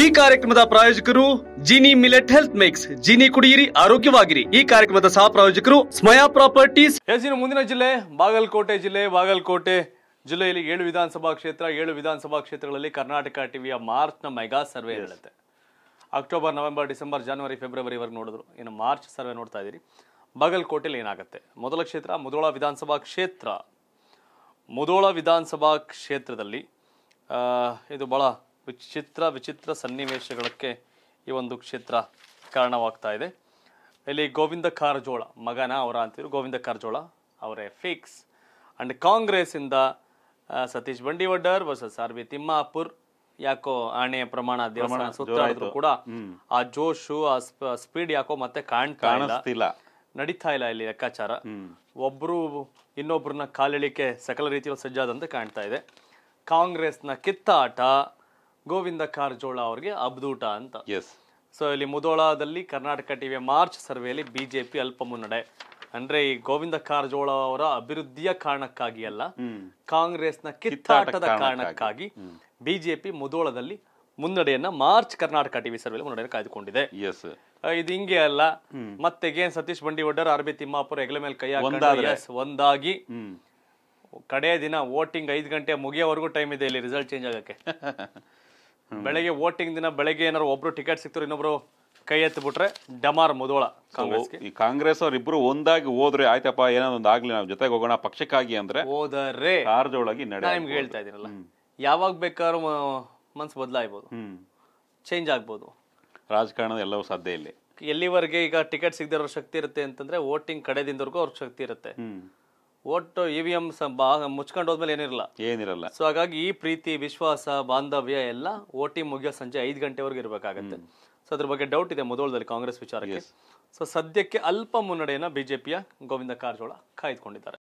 ಈ ಕಾರ್ಯಕ್ರಮದ ಪ್ರಾಯೋಜಕರು Jini millet health mix Jini ಕುಡಿಯಿರಿ ಆರೋಗ್ಯವಾಗಿರಿ ಈ ಕಾರ್ಯಕ್ರಮದ ಸಹ ಪ್ರಾಯೋಜಕರು ಸ್ಮಯಾ ಪ್ರಾಪರ್ಟೀಸ್ ಹೆಸರು ಮುಂದಿನ ಜಿಲ್ಲೆ ಬಾಗಲಕೋಟೆ ಜಿಲ್ಲೆ ಬಾಗಲಕೋಟೆ ಜಿಲ್ಲೆಯಲ್ಲಿ ಏಳು ವಿಧಾನಸಭಾ ಕ್ಷೇತ್ರ ಏಳು ವಿಧಾನಸಭಾ ಕ್ಷೇತ್ರಗಳಲ್ಲಿ ಕರ್ನಾಟಕ ಟಿವಿಯ ಮಾರ್ಚ್ನ ಮೆಗಾ ಸರ್ವೆ ಹೇಳುತ್ತೆ ಅಕ್ಟೋಬರ್ ನವೆಂಬರ್ ಡಿಸೆಂಬರ್ ಜನವರಿ ಫೆಬ್ರವರಿ ವರೆಗೆ ನೋಡಿದ್ರು ಇನ್ನು ಮಾರ್ಚ್ ಸರ್ವೆ ನೋಡ್ತಾ ಇದ್ದೀರಿ ಬಾಗಲಕೋಟೆಯಲ್ಲಿ ಏನಾಗುತ್ತೆ ಮೊದಲ ಕ್ಷೇತ್ರ ಮುದೋಳ ವಿಧಾನಸಭಾ ಕ್ಷೇತ್ರ ಮುದೋಳ ವಿಧಾನಸಭಾ ಕ್ಷೇತ್ರದಲ್ಲಿ ಇದು ಭಾಳ ವಿಚಿತ್ರ ವಿಚಿತ್ರ ಸನ್ನಿವೇಶಗಳಕ್ಕೆ ಈ ಒಂದು ಕ್ಷೇತ್ರ ಕಾರಣವಾಗ್ತಾ ಇದೆ ಇಲ್ಲಿ ಗೋವಿಂದ ಕಾರಜೋಳ ಮಗನ ಅವರ ಅಂತಿದ್ರು ಗೋವಿಂದ ಕಾರಜೋಳ ಅವರೇ ಫಿಕ್ಸ್ ಆ್ಯಂಡ್ ಇಂದ Satish Bandivaddar versus R V Timmapur ಯಾಕೋ ಆಣೆಯ ಪ್ರಮಾಣ ದೇವಸ್ಥಾನ ಇದ್ರು ಕೂಡ ಆ ಜೋಶು ಆ ಸ್ಪೀಡ್ ಯಾಕೋ ಮತ್ತೆ ಕಾಣ್ತಾ ನಡೀತಾ ಇಲ್ಲ ಇಲ್ಲಿ ಲೆಕ್ಕಾಚಾರ ಒಬ್ರು ಇನ್ನೊಬ್ರನ್ನ ಕಾಲಿಳಿಕೆ ಸಕಲ ರೀತಿಯಲ್ಲಿ ಸಜ್ಜಾದಂತೆ ಕಾಣ್ತಾ ಇದೆ ಕಾಂಗ್ರೆಸ್ನ ಕಿತ್ತಾಟ ಗೋವಿಂದ ಕಾರಜೋಳ ಅವರಿಗೆ ಅಬ್ದೂಟ ಅಂತ ಎಸ್ ಸೊ ಇಲ್ಲಿ ಮುದೋಳದಲ್ಲಿ ಕರ್ನಾಟಕ ಟಿವಿಯ ಮಾರ್ಚ್ ಸರ್ವೆಯಲ್ಲಿ ಬಿಜೆಪಿ ಅಲ್ಪ ಮುನ್ನಡೆ ಅಂದ್ರೆ ಈ ಗೋವಿಂದ ಕಾರಜೋಳ ಅವರ ಅಭಿವೃದ್ಧಿಯ ಕಾರಣಕ್ಕಾಗಿ ಅಲ್ಲ ಕಾಂಗ್ರೆಸ್ನ ಕಿತ್ತಾಟದ ಕಾರಣಕ್ಕಾಗಿ ಬಿಜೆಪಿ ಮುದೋಳದಲ್ಲಿ ಮುನ್ನಡೆಯನ್ನ ಮಾರ್ಚ್ ಕರ್ನಾಟಕ ಟಿವಿ ಸರ್ವೆಯಲ್ಲಿ ಮುನ್ನಡೆ ಕಾಯ್ದುಕೊಂಡಿದೆ ಇದು ಹಿಂಗೆ ಅಲ್ಲ ಮತ್ತೆ gain Satish Bandivaddar R B Timmapura ಹೆಗ್ಲ ಮೇಲೆ ಕೈ ಒಂದಾಗಿ ಕಡೆಯ ದಿನ ವೋಟಿಂಗ್ ಐದು ಗಂಟೆ ಮುಗಿಯೋವರೆಗೂ ಟೈಮ್ ಇದೆ ಇಲ್ಲಿ ರಿಸಲ್ಟ್ ಚೇಂಜ್ ಆಗಕ್ಕೆ ಬೆಳಗ್ಗೆ ವೋಟಿಂಗ್ ದಿನ ಬೆಳಗ್ಗೆ ಏನಾರು ಒಬ್ರು ಟಿಕೆಟ್ ಸಿಕ್ತಾರೆ ಇನ್ನೊಬ್ರು ಕೈ ಬಿಟ್ರೆ ಡಮಾರ್ ಮುದೋಳ ಕಾಂಗ್ರೆಸ್ ಈ ಕಾಂಗ್ರೆಸ್ ಇಬ್ರು ಒಂದಾಗಿ ಹೋದ್ರೆ ಆಯ್ತಪ್ಪ ಏನೋ ಒಂದು ಆಗ್ಲಿ ನಾವು ಜೊತೆಗೆ ಹೋಗೋಣ ಪಕ್ಷಕ್ಕಾಗಿ ಅಂದ್ರೆ ಹೋದರೆ ಕಾರ್ಜೊಳಗಿ ನಿಮ್ಗೆ ಹೇಳ್ತಾ ಇದೀನಲ್ಲ ಯಾವಾಗ ಬೇಕಾದ್ರು ಮನ್ಸು ಬದಲಾಗ್ಬೋದು ಚೇಂಜ್ ಆಗ್ಬೋದು ರಾಜಕಾರಣ ಎಲ್ಲವೂ ಸಾಧ್ಯ ಇಲ್ಲಿ ಎಲ್ಲಿವರೆಗೆ ಈಗ ಟಿಕೆಟ್ ಸಿಗದಿರೋ ಶಕ್ತಿ ಇರುತ್ತೆ ಅಂತಂದ್ರೆ ವೋಟಿಂಗ್ ಕಡೆದಿಂದವರೆಗೂ ಅವ್ರ ಶಕ್ತಿ ಇರುತ್ತೆ ಒಟ್ಟು ಇ ವಿ ಎಂ ಮುಚ್ಕೊಂಡು ಹೋದ್ಮೇಲೆ ಏನಿರಲ್ಲ ಏನಿರಲ್ಲ ಸೊ ಹಾಗಾಗಿ ಈ ಪ್ರೀತಿ ವಿಶ್ವಾಸ ಬಾಂಧವ್ಯ ಎಲ್ಲ ಓಟಿ ಮುಗಿಯೋ ಸಂಜೆ ಐದು ಗಂಟೆವರೆಗೆ ಇರಬೇಕಾಗತ್ತೆ ಸೊ ಅದ್ರ ಬಗ್ಗೆ ಡೌಟ್ ಇದೆ ಮೊದಲದಲ್ಲಿ ಕಾಂಗ್ರೆಸ್ ವಿಚಾರಕ್ಕೆ ಸೊ ಸದ್ಯಕ್ಕೆ ಅಲ್ಪ ಮುನ್ನಡೆಯನ್ನು ಬಿಜೆಪಿಯ ಗೋವಿಂದ ಕಾರಜೋಳ ಕಾಯ್ದುಕೊಂಡಿದ್ದಾರೆ